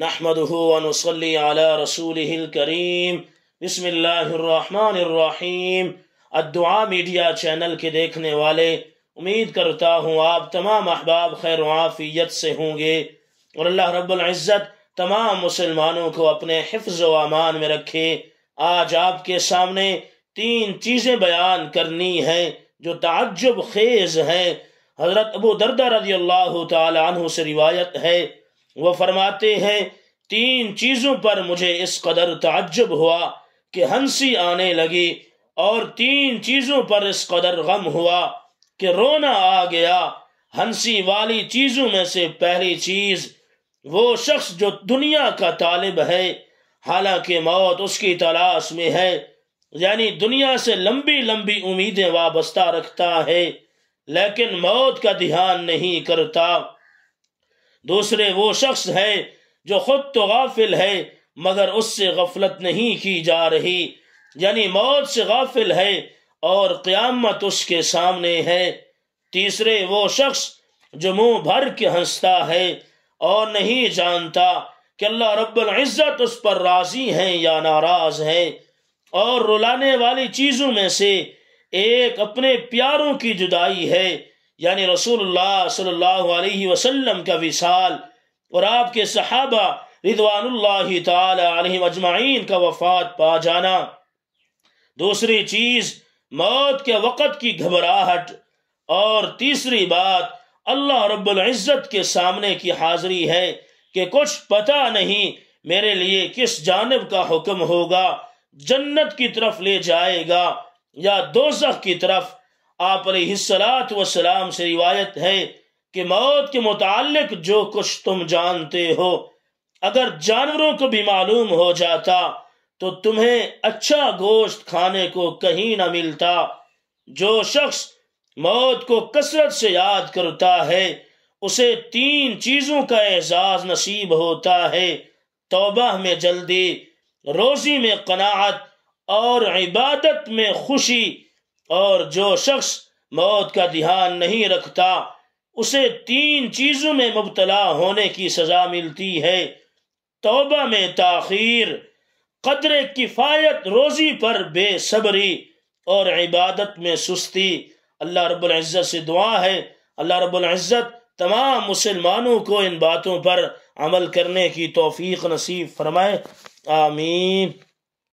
نحمده ونصلی علی رسوله الکریم بسم اللہ میدیا الرحیم کے دیکھنے والے امید کرتا ہوں آپ تمام احباب خیر عافیت سے ہوں گے اور اللہ رب العزت تمام مسلمانوں کو اپنے حفظ و امان میں رکھے آج آپ کے سامنے تین چیزیں بیان کرنی ہیں جو تعجب خیز ہیں حضرت ابو دردہ رضی اللہ تعالی عنہ سے روایت ہے وہ فرماتے ہیں تین چیزوں پر مجھے اس قدر تعجب ہوا کہ ہنسی آنے لگی اور تین چیزوں پر اس قدر غم ہوا کہ رونا آ گیا ہنسی والی چیزوں میں سے پہلی چیز وہ شخص جو دنیا کا طالب ہے حالانکہ موت اس کی تلاش میں ہے یعنی دنیا سے لمبی لمبی امیدیں وابستہ رکھتا ہے لیکن موت کا دھیان نہیں کرتا دوسرے وہ شخص ہے جو خود تو غافل ہے مگر اس سے غفلت نہیں کی جا رہی یعنی موت سے غافل ہے اور قیامت اس کے سامنے ہے تیسرے وہ شخص جو منہ بھر کے ہنستا ہے اور نہیں جانتا کہ اللہ رب العزت اس پر راضی ہیں یا ناراض ہیں اور والی چیزوں میں سے ایک اپنے پیاروں کی جدائی ہے یعنی رسول اللہ صلی اللہ علیہ وسلم کا وصال اور آپ کے صحابہ رضوان اللہ تعالی علیہ کا وفات پا جانا دوسری چیز موت کے وقت کی گھبراہٹ اور تیسری بات اللہ رب العزت کے سامنے کی حاضری ہے کہ کچھ پتا نہیں میرے لیے کس جانب کا حکم ہوگا جنت کی طرف لے جائے گا یا دوزخ کی طرف آپ علیہ السلاط وسلام سے روایت ہے کہ موت کے متعلق جو کچھ تم جانتے ہو اگر جانوروں کو بھی معلوم ہو جاتا تو تمہیں اچھا گوشت کھانے کو کہیں نہ ملتا جو شخص موت کو کثرت سے یاد کرتا ہے اسے تین چیزوں کا اعزاز نصیب ہوتا ہے توبہ میں جلدی روزی میں قناعت اور عبادت میں خوشی اور جو شخص موت کا دھیان نہیں رکھتا اسے تین چیزوں میں مبتلا ہونے کی سزا ملتی ہے توبہ میں تاخیر قدر کفایت روزی پر بے صبری اور عبادت میں سستی اللہ رب العزت سے دعا ہے اللہ رب العزت تمام مسلمانوں کو ان باتوں پر عمل کرنے کی توفیق نصیب فرمائے آمین